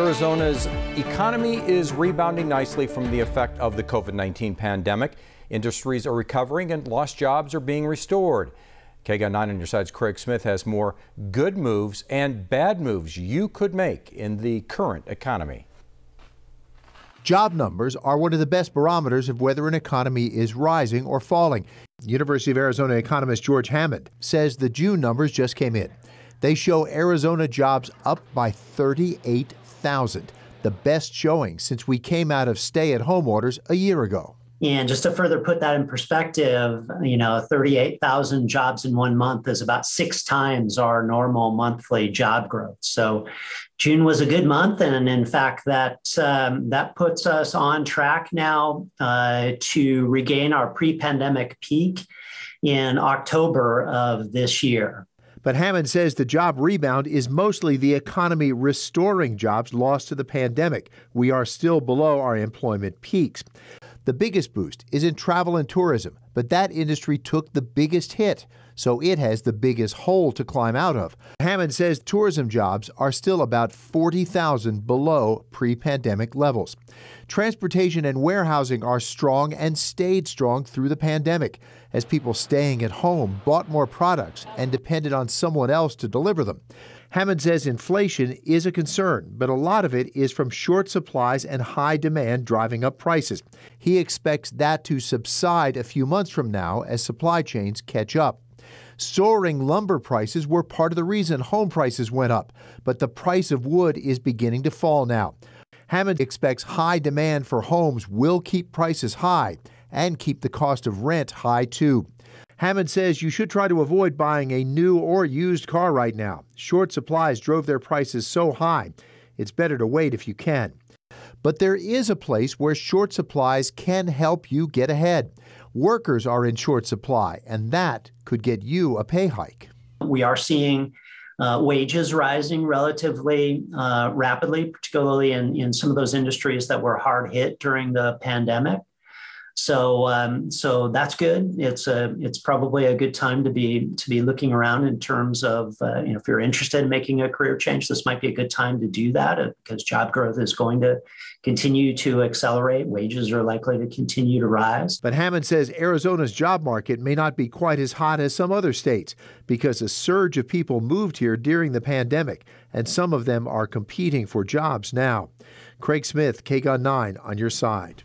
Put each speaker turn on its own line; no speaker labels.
Arizona's economy is rebounding nicely from the effect of the COVID 19 pandemic. Industries are recovering and lost jobs are being restored. KGON 9 on your side's Craig Smith has more good moves and bad moves you could make in the current economy. Job numbers are one of the best barometers of whether an economy is rising or falling. University of Arizona economist George Hammond says the June numbers just came in. They show Arizona jobs up by 38 1,000, the best showing since we came out of stay at home orders a year ago.
And just to further put that in perspective, you know, 38,000 jobs in one month is about six times our normal monthly job growth. So June was a good month. And in fact, that, um, that puts us on track now uh, to regain our pre pandemic peak in October of this
year. But Hammond says the job rebound is mostly the economy restoring jobs lost to the pandemic. We are still below our employment peaks. The biggest boost is in travel and tourism, but that industry took the biggest hit, so it has the biggest hole to climb out of. Hammond says tourism jobs are still about 40,000 below pre pandemic levels. Transportation and warehousing are strong and stayed strong through the pandemic, as people staying at home bought more products and depended on someone else to deliver them. Hammond says inflation is a concern, but a lot of it is from short supplies and high demand driving up prices. He expects that to subside a few months from now as supply chains catch up. Soaring lumber prices were part of the reason home prices went up, but the price of wood is beginning to fall now. Hammond expects high demand for homes will keep prices high and keep the cost of rent high too. Hammond says you should try to avoid buying a new or used car right now. Short supplies drove their prices so high. It's better to wait if you can. But there is a place where short supplies can help you get ahead. Workers are in short supply, and that could get you a pay hike.
We are seeing uh, wages rising relatively uh, rapidly, particularly in, in some of those industries that were hard hit during the pandemic. So um, so that's good. It's a it's probably a good time to be to be looking around in terms of uh, you know if you're interested in making a career change, this might be a good time to do that because uh, job growth is going to continue to accelerate. Wages are likely to continue to rise.
But Hammond says Arizona's job market may not be quite as hot as some other states because a surge of people moved here during the pandemic, and some of them are competing for jobs now. Craig Smith, KGON 9 on your side.